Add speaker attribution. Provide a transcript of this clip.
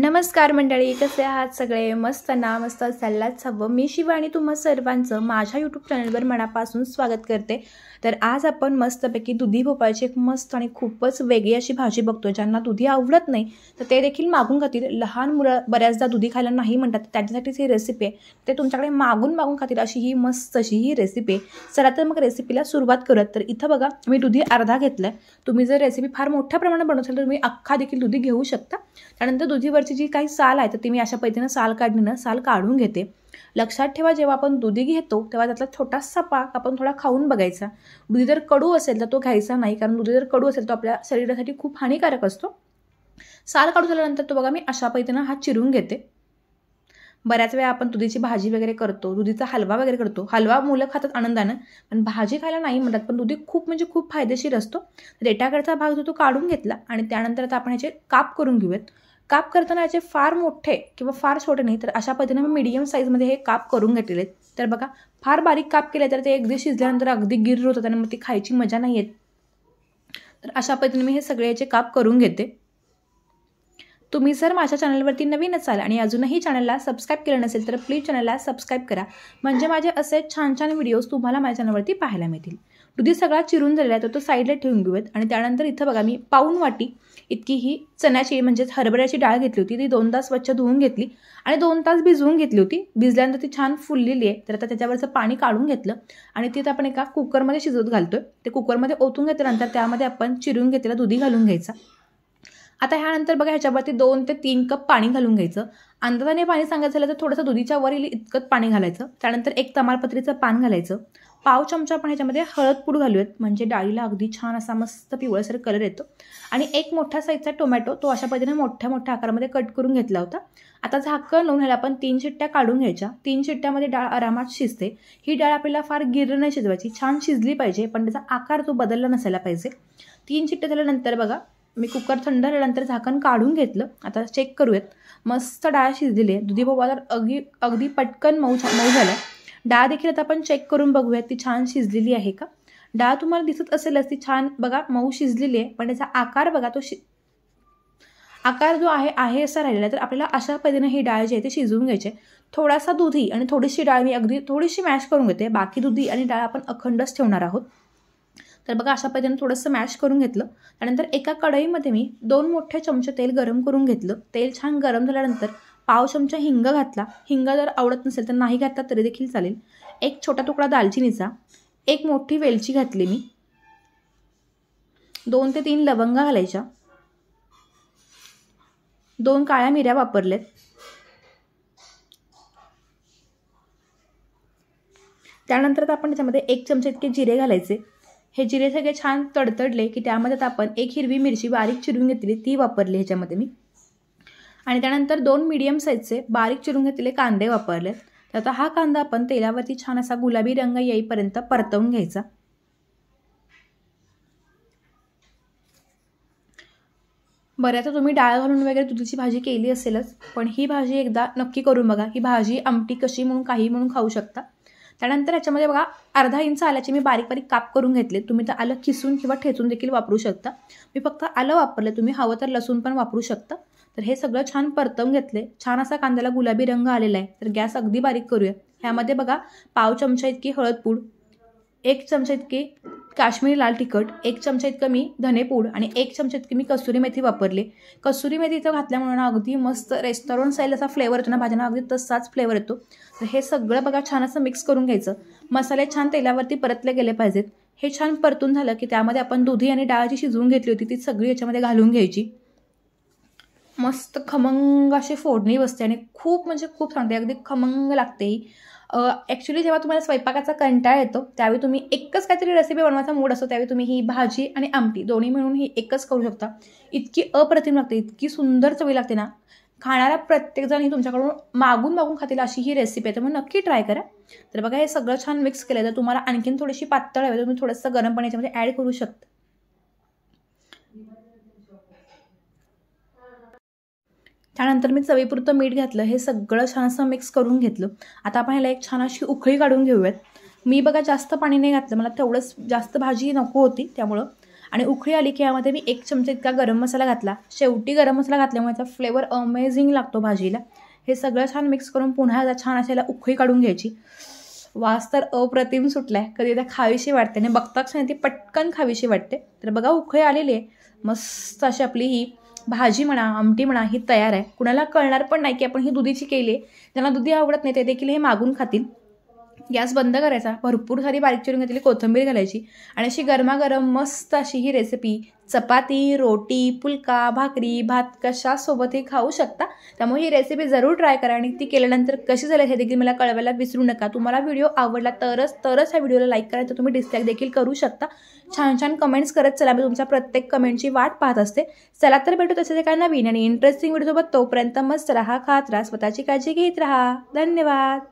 Speaker 1: नमस्कार मंडळी कसे आहात सगळे मस्त ना मस्त असायलाच हवं मी शिवानी तुम्हा सर्वांचं माझ्या यूट्यूब चॅनलवर मनापासून स्वागत करते तर आज आपण मस्तपैकी दुधी भोपाळची एक मस्त आणि खूपच वेगळी अशी भाजी बघतो ज्यांना दुधी आवडत नाही तर ते देखील मागून खातील लहान मुलं बऱ्याचदा दुधी खायला नाही म्हणतात त्यांच्यासाठीच ही रेसिपी आहे ते तुमच्याकडे मागून मागून खातील अशी ही मस्त अशी ही रेसिपी आहे चला तर मग रेसिपीला सुरुवात करत तर इथं बघा मी दुधी अर्धा घेतलं आहे तुम्ही जर रेसिपी फार मोठ्या प्रमाणात बनवत असाल तर तुम्ही अख्खा देखील दुधी घेऊ शकता त्यानंतर दुधीवरची जी काही साल आहे तर ती मी अशा पद्धतीनं साल काढणीनं साल काढून घेते लक्षात ठेवा जेव्हा आपण दुधी घेतो तेव्हा त्यातला छोटासा पाक आपण थोडा खाऊन बघायचा दुधी जर कडू असेल तर तो घ्यायचा नाही कारण दुधी जर कडू असेल तो आपल्या शरीरासाठी खूप हानिकारक असतो साल काढू झाल्यानंतर तो बघा मी अशा पैतीनं हा चिरून घेते बऱ्याच वेळा आपण दुधीची भाजी वगैरे करतो दुधीचा हलवा वगैरे करतो हलवा मुलं खातात आनंदानं पण भाजी खायला नाही म्हणतात पण दुधी खूप म्हणजे खूप फायदेशीर असतो रेटाकडचा भाग जो तो काढून घेतला आणि त्यानंतर आता आपण ह्याचे काप करून घेऊयात काप करताना याचे फार मोठे किंवा फार छोटे नाही तर अशा पद्धतीने मी मिडियम साईजमध्ये हे काप करून घेतलेले तर बघा फार बारीक काप केले तर ते अगदी शिजल्यानंतर अगदी गिर होतात आणि मग ती खायची मजा नाही येत तर अशा पद्धतीने मी हे सगळे याचे काप करून घेते तुम्ही जर माझ्या चॅनलवरती नवीन असाल आणि अजूनही चॅनलला सबस्क्राईब केलं नसेल तर प्लीज चॅनलला सबस्क्राईब करा म्हणजे माझे असे छान छान व्हिडिओज तुम्हाला माझ्या चॅनलवरती पाहायला मिळतील दुधी सगळा चिरून झालेला आहे तर तो साईडला ठेवून घेऊयात आणि त्यानंतर इथं बघा मी पाऊन वाटी इतकी ही चण्याची म्हणजेच हरभऱ्याची डाळ घेतली होती ती दोन तास स्वच्छ धुवून घेतली आणि दोन तास भिजवून घेतली होती भिजल्यानंतर ती छान फुललेली आहे तर आता त्याच्यावरचं पाणी काढून घेतलं आणि ती आपण एका कुकरमध्ये शिजवत घालतोय ते कुकरमध्ये ओतून घेतल्यानंतर त्यामध्ये आपण चिरून घेतलेला दुधी घालून घ्यायचा आता ह्यानंतर बघा ह्याच्यावरती दोन ते तीन कप पाणी घालून घ्यायचं अंदाजाने पाणी सांगायचं झालं तर थोडंसं दुधीच्या वर इतकंच पाणी घालायचं त्यानंतर एक तमालपत्रीचं पान घालायचं पाव चमचा आपण ह्याच्यामध्ये हळद पूड घालूयात म्हणजे डाळीला अगदी छान असा मस्त पिवळसर कलर येतो आणि एक मोठा साईजचा टोमॅटो तो अशा पद्धतीने मोठ्या मोठ्या आकारामध्ये कट करून घेतला होता आता झाकण लावून ह्याला आपण तीन शिट्ट्या काढून घ्यायच्या तीन शिट्ट्यामध्ये डाळ आरामात शिजते ही डाळ आपल्याला फार गिर नाही शिजवायची छान शिजली पाहिजे पण त्याचा आकार तो बदलला नसायला पाहिजे तीन शिट्ट्या झाल्यानंतर बघा मी कुकर थंड झाल्यानंतर झाकण काढून घेतलं आता चेक करूयात मस्त डाळ शिजलेली आहे दुधी भोपळा तर अगदी अगदी पटकन मऊ मऊ झाला डाळ देखील आता आपण चेक करून बघूयात ती छान शिजलेली आहे का डाळ तुम्हाला दिसत असेलच ती छान बघा मऊ शिजलेली आहे पण याचा आकार बघा तो शि आकार जो आहे आहे असा राहिलेला तर आपल्याला अशा पद्धतीने ही डाळ जी आहे ती शिजवून घ्यायची थोडासा दुधी आणि थोडीशी डाळ मी अगदी थोडीशी मॅश करून घेते बाकी दुधी आणि डाळ आपण अखंडच ठेवणार आहोत तर बघा अशा पद्धतीने थोडंसं मॅश करून घेतलं त्यानंतर एका कढईमध्ये मी दोन मोठे चमचे तेल गरम करून घेतलं तेल छान गरम झाल्यानंतर पाव चमचा हिंग घातला हिंग जर आवडत नसेल तर नाही घातला तरी देखील चालेल एक छोटा तुकडा दालचिनीचा एक मोठी वेलची घातली मी दोन ते तीन लवंगा घालायच्या दोन काळ्या मिऱ्या वापरल्यात त्यानंतर आपण त्याच्यामध्ये एक चमचे इतके जिरे घालायचे हे जिरे सगळे छान तडतडले की त्यामध्ये आपण एक हिरवी मिरची बारीक चिरून घेतली ती वापरली ह्याच्यामध्ये मी आणि त्यानंतर दोन मिडियम साईजचे बारीक चिरून घेतलेले कांदे वापरलेत तर आता हा कांदा आपण तेलावरती छान असा गुलाबी रंग येईपर्यंत परतवून घ्यायचा बऱ्याच तुम्ही डाळ घालून वगैरे दुधीची भाजी केली असेलच पण ही भाजी एकदा नक्की करून बघा ही भाजी आमटी कशी म्हणून काही म्हणून खाऊ शकता त्यानंतर याच्यामध्ये बघा अर्धा इंच आल्याचे मी बारीक बारीक काप करून घेतले तुम्ही तर आलं खिसून किंवा ठेचून देखील वापरू शकता मी फक्त आलं वापरलं तुम्ही हवं तर लसूण पण वापरू शकता तर हे सगळं छान परतवून घेतले छान असा कांद्याला गुलाबी रंग आलेला आहे तर गॅस अगदी बारीक करूया ह्यामध्ये बघा पाव चमचा इतकी हळद पूड एक चमचा इतकी काश्मीरी लाल तिखट एक चमचा इतकं मी धनेपूड आणि एक चमचा इतकी मी कसुरी मेथी वापरली कसुरी मेथी इथं घातल्यामुळे ना अगदी मस्त रेस्टॉरंट साईल असा फ्लेवर येतो ना भाज्यांना अगदी तसाच फ्लेवर येतो तर हे सगळं बघा छान असं मिक्स करून घ्यायचं मसाले छान तेलावरती परतले गेले पाहिजेत हे छान परतून झालं की त्यामध्ये आपण दुधी आणि डाळ जी शिजवून घेतली होती ती सगळी याच्यामध्ये घालून घ्यायची मस्त खमंग अशी फोडणी बसते आणि खूप म्हणजे खूप सांगते अगदी खमंग लागते ॲक्च्युली जेव्हा तुम्हाला स्वयंपाकाचा कंटाळ येतो त्यावेळी तुम्ही एकच काहीतरी रेसिपी बनवायचा मूड असतो त्यावेळी तुम्ही ही भाजी आणि आमटी दोन्ही मिळून ही एकच करू शकता इतकी अप्रतिम लागते इतकी सुंदर चवी लागते ना खाणारा प्रत्येकजण ही तुमच्याकडून मागून मागून खातील अशी ही रेसिपी आहे तर मग नक्की ट्राय करा तर बघा हे सगळं छान मिक्स केलं तर तुम्हाला आणखीन थोडीशी पातळ हवी तर तुम्ही थोडंसं गरम पाणी याच्यामध्ये ॲड करू शकता त्यानंतर मी चवीपुरतं मीठ घातलं हे सगळं छान असं मिक्स करून घेतलं आता आपण ह्याला एक छान अशी उखळी काढून घेऊयात मी बघा जास्त पाणी नाही घातलं मला तेवढंच जास्त भाजी नको होती त्यामुळं आणि उखळी आली की यामध्ये मी एक चमचा इतका गरम मसाला घातला शेवटी गरम मसाला घातल्यामुळे त्याचा फ्लेवर अमेझिंग लागतो भाजीला हे सगळं छान मिक्स करून पुन्हा छान याला उखळी काढून घ्यायची वास तर अप्रतिम सुटला आहे कधी त्या खावीशी वाटते आणि बघताच नाही ती पटकन खावीशी वाटते तर बघा उखळी आलेली आहे मस्त अशी आपली ही भाजी म्हणा आमटी म्हणा ही तयार आहे कुणाला कळणार पण नाही की आपण ही दुधीची केली आहे ज्यांना दुधी आवडत नाही ते देखील हे मागून खातील गॅस बंद करायचा भरपूर सारी बारीक चिरून घेतलेली कोथिंबीर घालायची आणि अशी गरमागरम मस्त अशी ही रेसिपी चपाती रोटी पुलका भाकरी भात कशासोबतही खाऊ शकता त्यामुळे ही रेसिपी जरूर ट्राय करा आणि ती केल्यानंतर कशी झाली हे देखील मला कळवायला विसरू नका तुम्हाला व्हिडिओ आवडला तरच तरच ह्या व्हिडिओला लाईक करा तुम्ही डिस्लाईक देखील करू शकता छान छान कमेंट्स करत चला मी तुमच्या प्रत्येक कमेंटची वाट पाहत असते चला तर भेटू तसेच काय नवीन आणि इंटरेस्टिंग व्हिडिओसोबत तोपर्यंत मस्त राहा खात राहा स्वतःची काळजी घेत राहा धन्यवाद